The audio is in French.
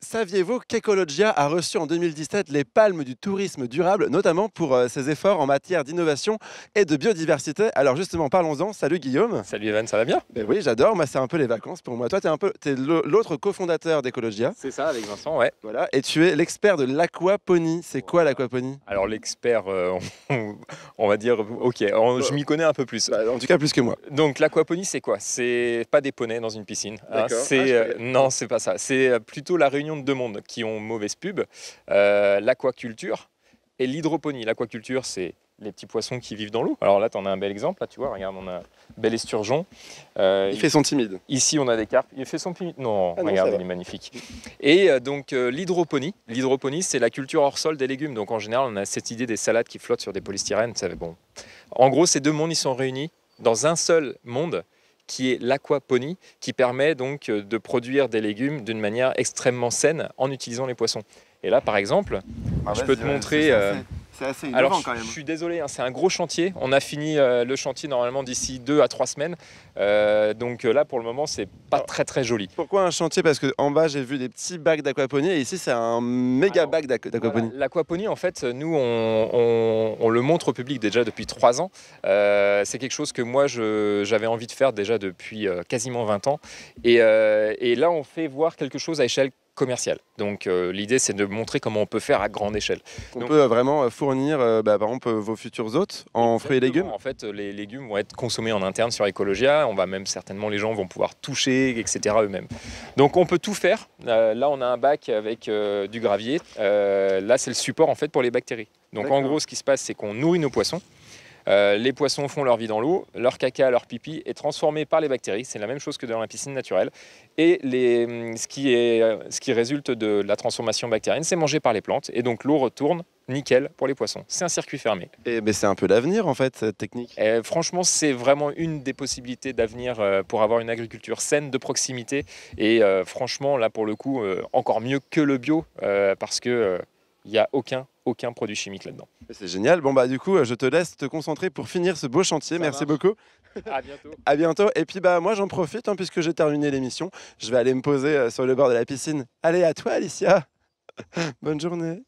Saviez-vous qu'Ecologia a reçu en 2017 les palmes du tourisme durable, notamment pour euh, ses efforts en matière d'innovation et de biodiversité Alors justement, parlons-en. Salut Guillaume. Salut Evan, ça va bien ben Oui, j'adore. Moi, c'est un peu les vacances pour moi. Toi, tu es, un peu, l'autre cofondateur d'Ecologia. C'est ça, avec Vincent, ouais. Voilà, et tu es l'expert de l'aquaponie. C'est quoi l'aquaponie Alors l'expert, euh, on va dire, ok, je m'y connais un peu plus. Bah, en tout cas, plus que moi. Donc l'aquaponie, c'est quoi C'est pas des poneys dans une piscine. Hein. Ah, euh, non, c'est pas ça. C'est plutôt la réunion de deux mondes qui ont mauvaise pub, euh, l'aquaculture et l'hydroponie. L'aquaculture, c'est les petits poissons qui vivent dans l'eau. Alors là, tu en as un bel exemple. Là, tu vois, regarde, on a un bel esturgeon. Euh, il fait son timide. Ici, on a des carpes. Il fait son timide. Non, ah regarde, il est magnifique. Et euh, donc, l'hydroponie. L'hydroponie, c'est la culture hors sol des légumes. Donc, en général, on a cette idée des salades qui flottent sur des polystyrènes. bon. En gros, ces deux mondes, ils sont réunis dans un seul monde qui est l'aquaponie, qui permet donc euh, de produire des légumes d'une manière extrêmement saine en utilisant les poissons. Et là, par exemple, bah je peux te montrer... C'est Alors, Je suis désolé, hein, c'est un gros chantier. On a fini euh, le chantier normalement d'ici deux à trois semaines. Euh, donc euh, là, pour le moment, c'est pas très très joli. Pourquoi un chantier Parce qu'en bas, j'ai vu des petits bacs d'aquaponie et ici, c'est un méga bac d'aquaponie. L'aquaponie, en fait, nous, on, le montre au public déjà depuis trois ans. c'est quelque chose que moi, j'avais envie de faire déjà depuis quasiment 20 ans. Et, et là, on fait voir quelque chose à échelle commercial. Donc euh, l'idée, c'est de montrer comment on peut faire à grande échelle. On peut euh, vraiment euh, fournir, bah, par exemple, vos futurs hôtes en fruits et légumes En fait, les légumes vont être consommés en interne sur Ecologia. On va même certainement, les gens vont pouvoir toucher, etc. eux-mêmes. Donc on peut tout faire. là, on a un bac avec du gravier. là, c'est le support en fait pour les bactéries. Donc en gros, ce qui se passe, c'est qu'on nourrit nos poissons. Euh, les poissons font leur vie dans l'eau, leur caca, leur pipi est transformé par les bactéries, c'est la même chose que dans la piscine naturelle. Et hum, euh, ce, qui résulte de la transformation bactérienne, c'est mangé par les plantes, et donc l'eau retourne nickel pour les poissons. C'est un circuit fermé. Et c'est un peu l'avenir en fait cette technique. franchement, c'est vraiment une des possibilités d'avenir euh, pour avoir une agriculture saine de proximité et franchement là pour le coup encore mieux que le bio parce que il n'y a aucun aucun produit chimique là-dedans. C'est génial. Bon, bah, du coup, euh, je te laisse te concentrer pour finir ce beau chantier. Merci beaucoup. À bientôt. à bientôt. Et puis, bah, moi, j'en profite, hein, puisque j'ai terminé l'émission. Je vais aller me poser euh, sur le bord de la piscine. Allez, à toi, Alicia. Bonne journée.